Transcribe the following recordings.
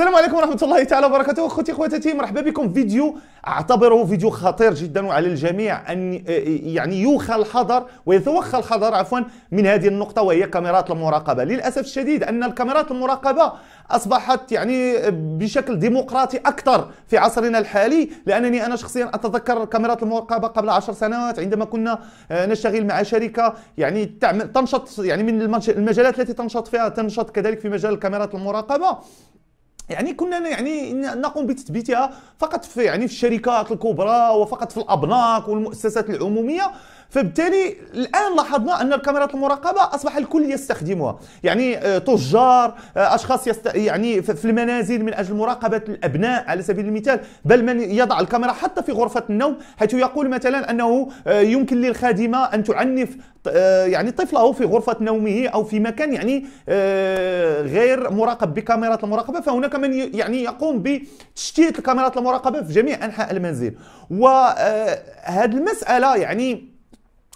السلام عليكم ورحمة الله تعالى وبركاته اخوتي اخواتي مرحبا بكم فيديو اعتبره فيديو خطير جدا وعلى الجميع ان آه، آه، يعني يوخى الحذر ويتوخى الحذر عفوا من هذه النقطة وهي كاميرات المراقبة للأسف الشديد ان الكاميرات المراقبة اصبحت يعني بشكل ديمقراطي اكثر في عصرنا الحالي لانني انا شخصيا اتذكر كاميرات المراقبة قبل عشر سنوات عندما كنا آه، نشتغل مع شركة يعني تنشط يعني من المجالات التي تنشط فيها تنشط كذلك في مجال الكاميرات المراقبة يعني كنا يعني نقوم بتثبيتها فقط في يعني في الشركات الكبرى وفقط في الابناك والمؤسسات العموميه فبالتالي الان لاحظنا ان الكاميرات المراقبه اصبح الكل يستخدمها يعني آه، تجار آه، اشخاص يست... يعني في المنازل من اجل مراقبه الابناء على سبيل المثال بل من يضع الكاميرا حتى في غرفه النوم حيث يقول مثلا انه آه، يمكن للخادمه ان تعنف يعني طفله في غرفه نومه او في مكان يعني غير مراقب بكاميرات المراقبه فهناك من يعني يقوم بتشتيت الكاميرات المراقبه في جميع انحاء المنزل وهذه المساله يعني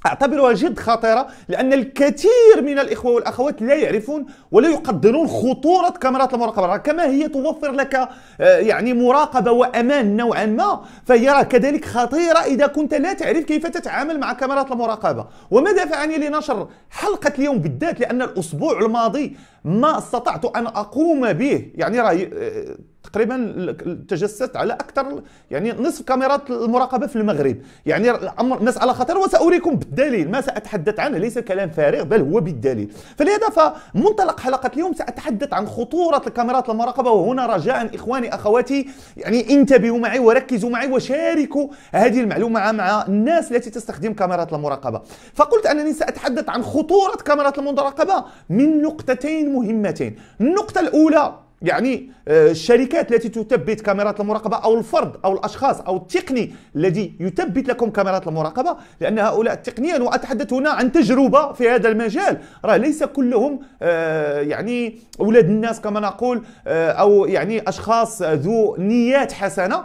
أعتبرها جد خطيرة لأن الكثير من الإخوة والأخوات لا يعرفون ولا يقدرون خطورة كاميرات المراقبة كما هي توفر لك آه، يعني مراقبة وأمان نوعا ما فهي كذلك خطيرة إذا كنت لا تعرف كيف تتعامل مع كاميرات المراقبة وما دفعني لنشر حلقة اليوم بالذات لأن الأسبوع الماضي ما استطعت ان اقوم به يعني راهي آه، تقريبا تجسست على اكثر يعني نصف كاميرات المراقبه في المغرب يعني الامر الناس على خطر وساريكم بالدليل ما ساتحدث عنه ليس كلام فارغ بل هو بالدليل فلهذا فمنطلق حلقه اليوم ساتحدث عن خطوره الكاميرات المراقبه وهنا رجاء اخواني اخواتي يعني انتبهوا معي وركزوا معي وشاركوا هذه المعلومه مع الناس التي تستخدم كاميرات المراقبه فقلت انني ساتحدث عن خطوره كاميرات المراقبه من نقطتين مهمتين النقطة الأولى يعني آه، الشركات التي تثبت كاميرات المراقبة أو الفرد أو الأشخاص أو التقني الذي يثبت لكم كاميرات المراقبة لأن هؤلاء تقنيا وأتحدث هنا عن تجربة في هذا المجال راه ليس كلهم آه، يعني أولاد الناس كما نقول آه، أو يعني أشخاص ذو نيات حسنة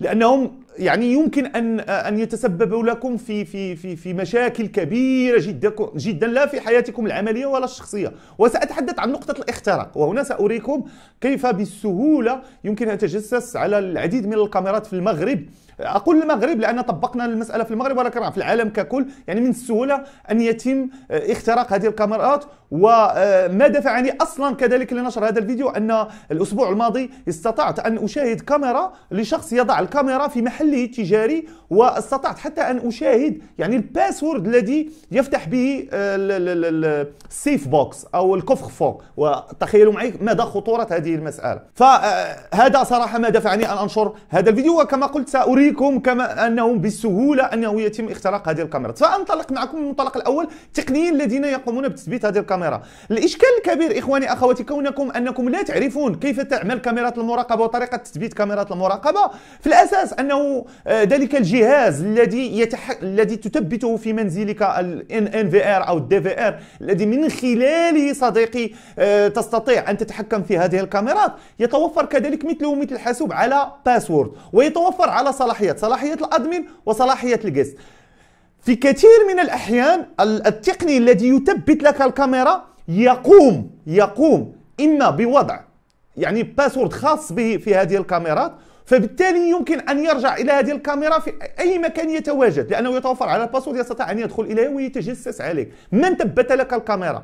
لأنهم يعني يمكن ان ان يتسبب لكم في في في في مشاكل كبيره جدا جدا لا في حياتكم العمليه ولا الشخصيه وساتحدث عن نقطه الاختراق وهنا ساريكم كيف بالسهوله يمكن ان تجسس على العديد من الكاميرات في المغرب اقول المغرب لان طبقنا المساله في المغرب ولكن في العالم ككل يعني من السهوله ان يتم اختراق هذه الكاميرات وما دفعني اصلا كذلك لنشر هذا الفيديو ان الاسبوع الماضي استطعت ان اشاهد كاميرا لشخص يضع الكاميرا في محله التجاري واستطعت حتى ان اشاهد يعني الباسورد الذي يفتح به آه، السيف بوكس او الكفخ فوق وتخيلوا معي مدى خطوره هذه المساله فهذا صراحه ما دفعني ان انشر هذا الفيديو وكما قلت ساريكم كما انه بسهوله انه يتم اختراق هذه الكاميرا فانطلق معكم المنطلق الاول التقنيين الذين يقومون بتثبيت هذه الكاميرا الكاميرا الاشكال الكبير اخواني اخواتي كونكم انكم لا تعرفون كيف تعمل كاميرات المراقبه وطريقه تثبيت كاميرات المراقبه في الاساس انه آه، ذلك الجهاز الذي يتح... الذي تثبته في منزلك الان في ار او الدي في ار الذي من خلاله صديقي آه، تستطيع ان تتحكم في هذه الكاميرات يتوفر كذلك مثله مثل الحاسوب على باسورد ويتوفر على صلاحيات صلاحيه الادمن وصلاحيه الجست في كثير من الأحيان التقني الذي يثبت لك الكاميرا يقوم يقوم إما بوضع يعني باسورد خاص به في هذه الكاميرات فبالتالي يمكن ان يرجع الى هذه الكاميرا في اي مكان يتواجد لانه يتوفر على الباسورد يستطيع ان يدخل اليه ويتجسس عليك من ثبت لك الكاميرا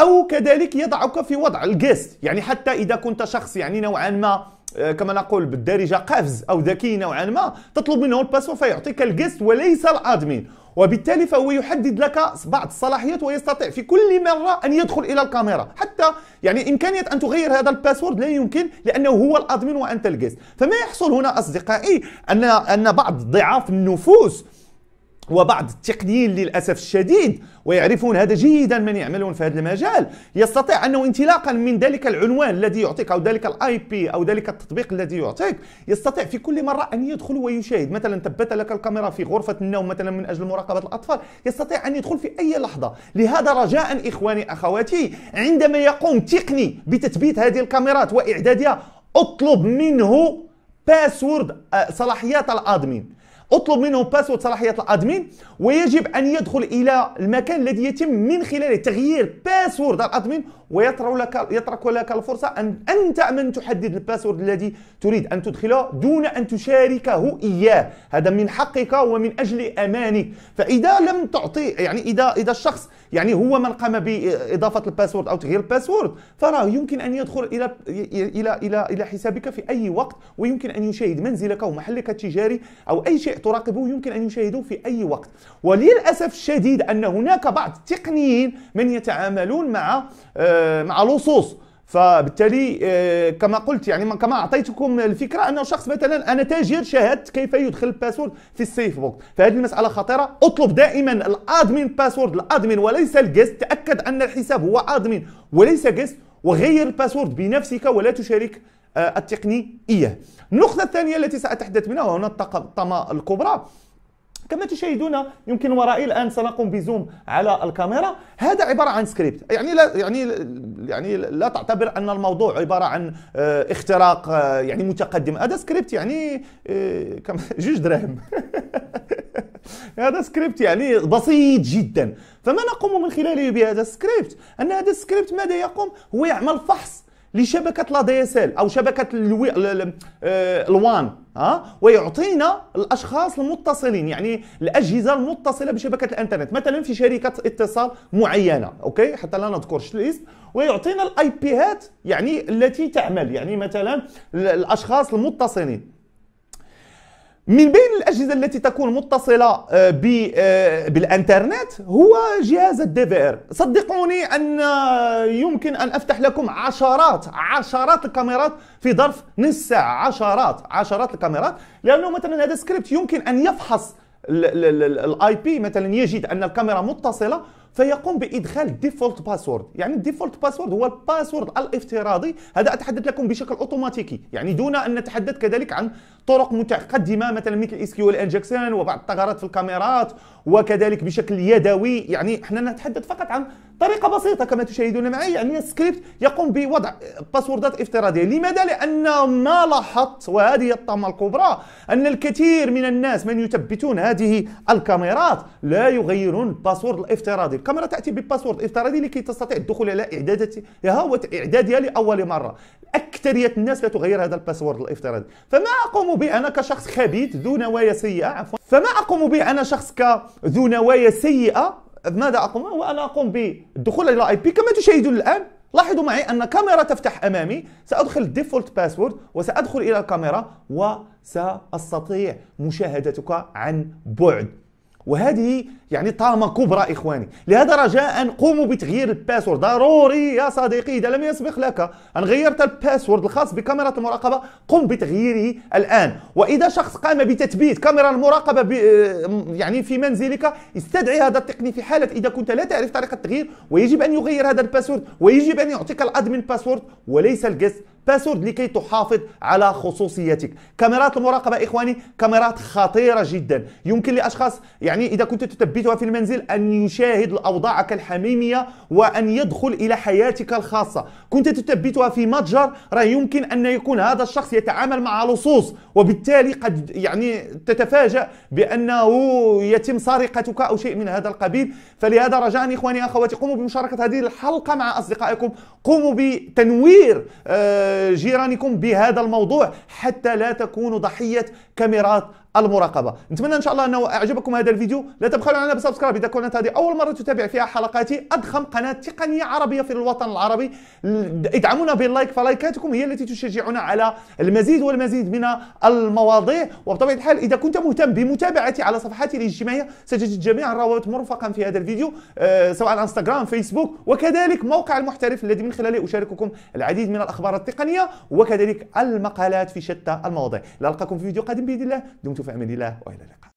او كذلك يضعك في وضع الجيست يعني حتى اذا كنت شخص يعني نوعا ما آه، كما نقول بالدارجه قفز او ذكي نوعا ما تطلب منه الباسورد فيعطيك الجست وليس الادمين وبالتالي فهو يحدد لك بعض الصلاحيات ويستطيع في كل مره ان يدخل الى الكاميرا حتى يعني امكانيه ان تغير هذا الباسورد لا يمكن لانه هو الادمين وانت الجست فما يحصل هنا اصدقائي ان ان بعض ضعاف النفوس وبعض التقنيين للاسف الشديد ويعرفون هذا جيدا من يعملون في هذا المجال يستطيع انه انطلاقا من ذلك العنوان الذي يعطيك او ذلك الاي بي او ذلك التطبيق الذي يعطيك يستطيع في كل مره ان يدخل ويشاهد مثلا ثبت لك الكاميرا في غرفه النوم مثلا من اجل مراقبه الاطفال يستطيع ان يدخل في اي لحظه لهذا رجاء اخواني اخواتي عندما يقوم تقني بتثبيت هذه الكاميرات واعدادها اطلب منه باسورد آه، صلاحيات الادمين اطلب منهم باسورد صلاحيه الادمين ويجب ان يدخل الى المكان الذي يتم من خلاله تغيير باسورد الادمين ويترك لك يترك لك الفرصه ان انت من تحدد الباسورد الذي تريد ان تدخله دون ان تشاركه اياه هذا من حقك ومن اجل امانك فاذا لم تعطي يعني اذا اذا الشخص يعني هو من قام باضافه الباسورد او تغيير الباسورد فراه يمكن ان يدخل الى الى الى الى حسابك في اي وقت ويمكن ان يشاهد منزلك ومحلك التجاري او اي شيء تراقبوه يمكن أن يشاهدوه في أي وقت وللأسف الشديد أن هناك بعض التقنيين من يتعاملون مع آه، مع لصوص فبالتالي آه، كما قلت يعني كما اعطيتكم الفكره انه شخص مثلا انا تاجر شاهدت كيف يدخل الباسورد في السيف بوك فهذه المساله خطيره اطلب دائما الادمين باسورد الادمين وليس الجست تاكد ان الحساب هو ادمين وليس جست وغير الباسورد بنفسك ولا تشارك آه، التقنية النقطة الثانية التي سأتحدث منها وهنا الطمأ الكبرى كما تشاهدون يمكن ورائي الان سنقوم بزوم على الكاميرا هذا عباره عن سكريبت يعني لا يعني يعني لا تعتبر ان الموضوع عباره عن آه، اختراق آه، يعني متقدم هذا سكريبت يعني كم جوج دراهم هذا سكريبت يعني بسيط جدا فما نقوم من خلاله بهذا السكريبت ان هذا السكريبت ماذا يقوم هو يعمل فحص لشبكه لا دي اس ال او شبكه الوي... آه، الوان ها ويعطينا الاشخاص المتصلين يعني الاجهزه المتصله بشبكه الانترنت مثلا في شركه اتصال معينه اوكي حتى لا نذكرش الاسم ويعطينا الاي هات يعني التي تعمل يعني مثلا الاشخاص المتصلين من بين الاجهزه التي تكون متصله بالانترنت هو جهاز الدي في ار صدقوني ان يمكن ان افتح لكم عشرات عشرات الكاميرات في ظرف نص ساعه عشرات عشرات الكاميرات لانه مثلا هذا السكريبت يمكن ان يفحص الاي بي مثلا يجد ان الكاميرا متصله فيقوم بادخال ديفولت باسورد يعني الديفولت باسورد هو الباسورد الافتراضي هذا اتحدث لكم بشكل اوتوماتيكي يعني دون ان نتحدث كذلك عن طرق متقدمه مثلا مثل اس كيو وبعض الثغرات في الكاميرات وكذلك بشكل يدوي يعني احنا نتحدث فقط عن طريقه بسيطه كما تشاهدون معي يعني السكريبت يقوم بوضع باسوردات افتراضيه لماذا لان ما لاحظت وهذه الطامه الكبرى ان الكثير من الناس من يثبتون هذه الكاميرات لا يغيرون الباسورد الافتراضي الكاميرا تاتي بباسورد افتراضي لكي تستطيع الدخول الى اعدادتها واعدادها لاول مره اكثريه الناس لا تغير هذا الباسورد الافتراضي فما اقوم به انا كشخص خبيث ذو نوايا سيئه عفوا فما اقوم به انا شخص كذو نوايا سيئه ماذا اقوم وانا اقوم بالدخول الى اي بي كما تشاهدون الان لاحظوا معي ان كاميرا تفتح امامي سادخل ديفولت باسورد وسادخل الى الكاميرا وساستطيع مشاهدتك عن بعد وهذه يعني طامه كبرى اخواني لهذا رجاء قوموا بتغيير الباسورد ضروري يا صديقي اذا لم يسبق لك ان غيرت الباسورد الخاص بكاميرا المراقبه قم بتغييره الان واذا شخص قام بتثبيت كاميرا المراقبه آه، يعني في منزلك استدعي هذا التقني في حاله اذا كنت لا تعرف طريقه التغيير ويجب ان يغير هذا الباسورد ويجب ان يعطيك الادمن باسورد وليس الجست باسورد لكي تحافظ على خصوصيتك كاميرات المراقبة إخواني كاميرات خطيرة جدا يمكن لأشخاص يعني إذا كنت تثبتها في المنزل أن يشاهد أوضاعك الحميمية وأن يدخل إلى حياتك الخاصة كنت تثبتها في متجر راه يمكن أن يكون هذا الشخص يتعامل مع لصوص وبالتالي قد يعني تتفاجأ بأنه يتم سرقتك أو شيء من هذا القبيل فلهذا رجاء إخواني أخواتي قوموا بمشاركة هذه الحلقة مع أصدقائكم قوموا بتنوير آه جيرانكم بهذا الموضوع حتى لا تكونوا ضحية كاميرات المراقبه نتمنى ان شاء الله انه اعجبكم هذا الفيديو لا تبخلوا علينا بسبسكرايب اذا كنت هذه اول مره تتابع فيها حلقاتي اضخم قناه تقنيه عربيه في الوطن العربي ادعمونا باللايك فلايكاتكم هي التي تشجعنا على المزيد والمزيد من المواضيع وبطبيعه الحال اذا كنت مهتم بمتابعتي على صفحاتي الاجتماعيه ستجد جميع الروابط مرفقا في هذا الفيديو آه، سواء انستغرام فيسبوك وكذلك موقع المحترف الذي من خلاله اشارككم العديد من الاخبار التقنيه التقنية وكذلك المقالات في شتى المواضيع نلقاكم في فيديو قادم بإذن الله دمتم في أمان الله وإلى اللقاء